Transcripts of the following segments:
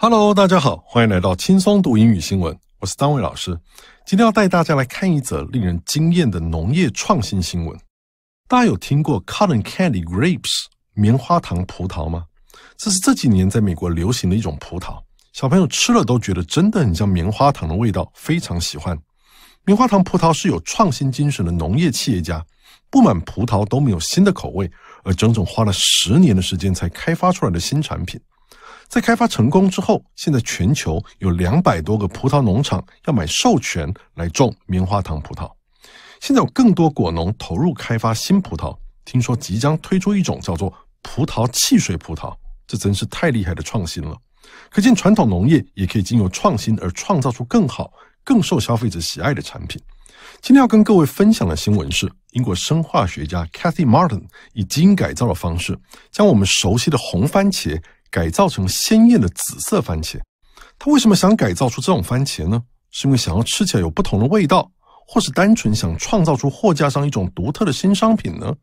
Hello，大家好，欢迎来到轻松读英语新闻。我是张伟老师，今天要带大家来看一则令人惊艳的农业创新新闻。大家有听过 Cotton Candy Grapes（ 棉花糖葡萄）吗？这是这几年在美国流行的一种葡萄，小朋友吃了都觉得真的很像棉花糖的味道，非常喜欢。棉花糖葡萄是有创新精神的农业企业家，布满葡萄都没有新的口味，而整整花了十年的时间才开发出来的新产品。在开发成功之后，现在全球有两百多个葡萄农场要买授权来种棉花糖葡萄。现在有更多果农投入开发新葡萄，听说即将推出一种叫做葡萄汽水葡萄，这真是太厉害的创新了。可见传统农业也可以经由创新而创造出更好、更受消费者喜爱的产品。今天要跟各位分享的新闻是，英国生化学家 c a t h y Martin 以基因改造的方式，将我们熟悉的红番茄。改造成鲜艳的紫色番茄，他为什么想改造出这种番茄呢？是因为想要吃起来有不同的味道，或是单纯想创造出货架上一种独特的新商品呢？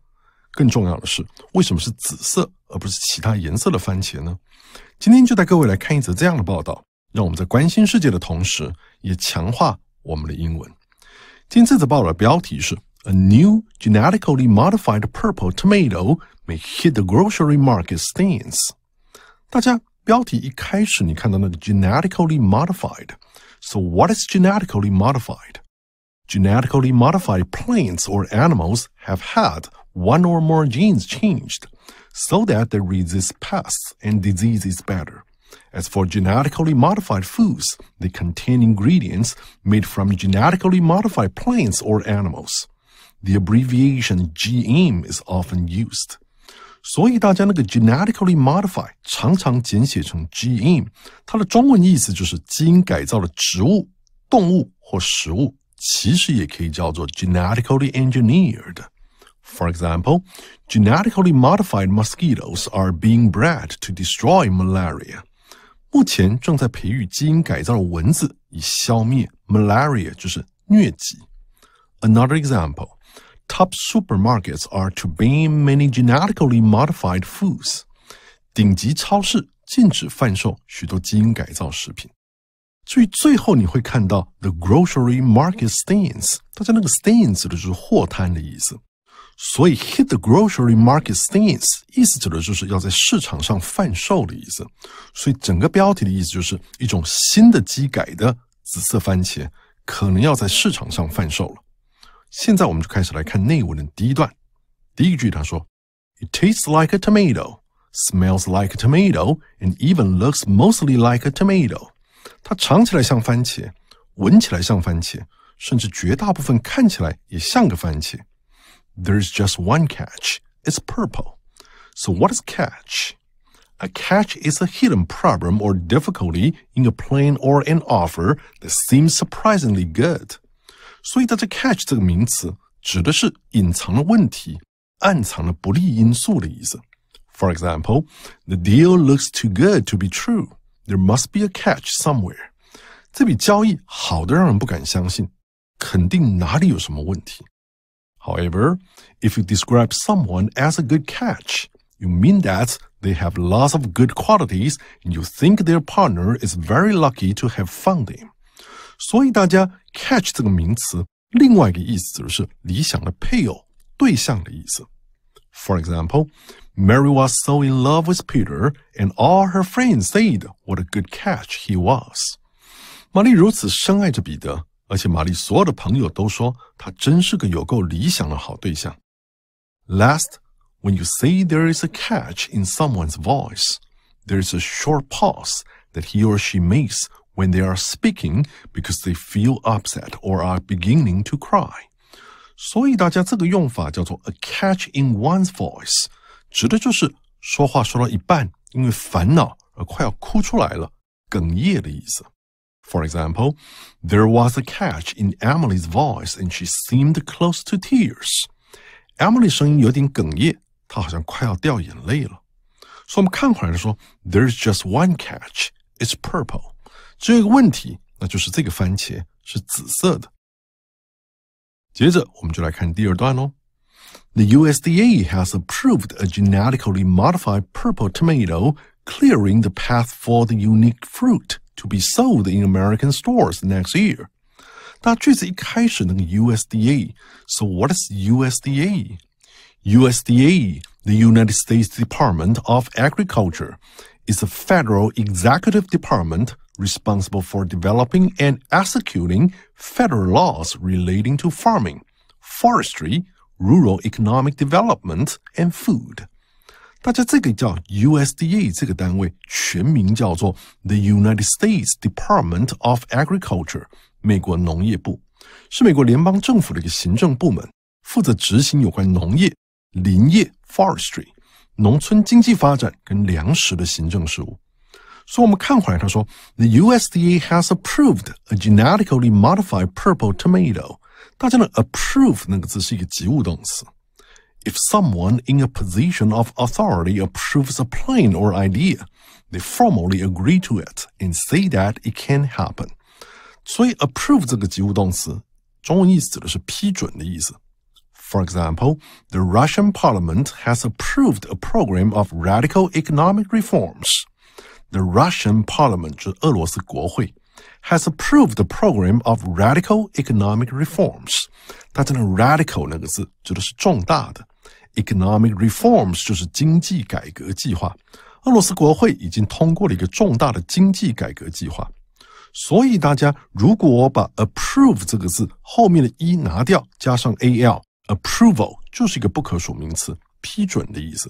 更重要的是，为什么是紫色而不是其他颜色的番茄呢？今天就带各位来看一则这样的报道，让我们在关心世界的同时，也强化我们的英文。今天这则报道的标题是：A new genetically modified purple tomato may hit the grocery market stands。大家标题一开始你看到那个 genetically modified。So what is genetically modified? Genetically modified plants or animals have had one or more genes changed so that they resist pests and diseases better. As for genetically modified foods, they contain ingredients made from genetically modified plants or animals. The abbreviation GM is often used. 所以大家那个 genetically modified 常常简写成 GM，它的中文意思就是基因改造的植物、动物或食物，其实也可以叫做 genetically engineered。For example, genetically modified mosquitoes are being bred to destroy malaria。目前正在培育基因改造的蚊子以消灭 malaria，就是疟疾。Another example. Top supermarkets are to ban many genetically modified foods。顶级超市禁止贩售许多基因改造食品。至于最后你会看到 the grocery market stands，大家那个 stands 的就是货摊的意思，所以 hit the grocery market stands 意思指的就是要在市场上贩售的意思。所以整个标题的意思就是一种新的机改的紫色番茄可能要在市场上贩售了。现在我们就开始来看内文的第一段。第一句他说：“It tastes like a tomato, smells like a tomato, and even looks mostly like a tomato。”它尝起来像番茄，闻起来像番茄，甚至绝大部分看起来也像个番茄。There's just one catch. It's purple. So what is catch? A catch is a hidden problem or difficulty in a plan or an offer that seems surprisingly good. 所以在这 catch 这个名词指的是隐藏了问题、暗藏了不利因素的意思。For example, the deal looks too good to be true. There must be a catch somewhere. 这笔交易好的让人不敢相信，肯定哪里有什么问题。However, if you describe someone as a good catch, you mean that they have lots of good qualities and you think their partner is very lucky to have found them. 所以大家 catch For example, Mary was so in love with Peter, and all her friends said what a good catch he was. 玛丽如此深爱着彼得，而且玛丽所有的朋友都说他真是个有够理想的好对象。Last, when you say there is a catch in someone's voice, there is a short pause that he or she makes when they are speaking because they feel upset or are beginning to cry。所以大家这个用法叫做 a catch in one's voice，指的就是说话说到一半，因为烦恼而快要哭出来了，哽咽的意思。For example, there was a catch in Emily's voice, and she seemed close to tears. Emily 声音有点哽咽，她好像快要掉眼泪了。所以我们看回来说，There's just one catch. It's purple. 只有一个问题，那就是这个番茄是紫色的。接着，我们就来看第二段喽。The USDA has approved a genetically modified purple tomato, clearing the path for the unique fruit to be sold in American stores next year. 那句子一开始那个 USDA，so what is USDA? USDA, the United States Department of Agriculture, is a federal executive department responsible for developing and executing federal laws relating to farming, forestry, rural economic development, and food. 大家这个叫 USDA 这个单位，全名叫做 The United States Department of Agriculture，美国农业部，是美国联邦政府的一个行政部门，负责执行有关农业、林业 （forestry）、农村经济发展跟粮食的行政事务。所以我们看回来，他说，The USDA has approved a genetically modified purple tomato。大家呢，approve 那个字是一个及物动词。If someone in a position of authority approves a plan or idea, they formally agree to it and say that it can happen。所以，approve 这个及物动词，中文意思指的是批准的意思。For example, the Russian parliament has approved a program of radical economic reforms the Russian parliament, 是俄罗斯国会, has approved the program of radical economic reforms. 它这个 radical 那个字指的是重大的，economic approve 这个字后面的 e 就是一个不可数名词，批准的意思。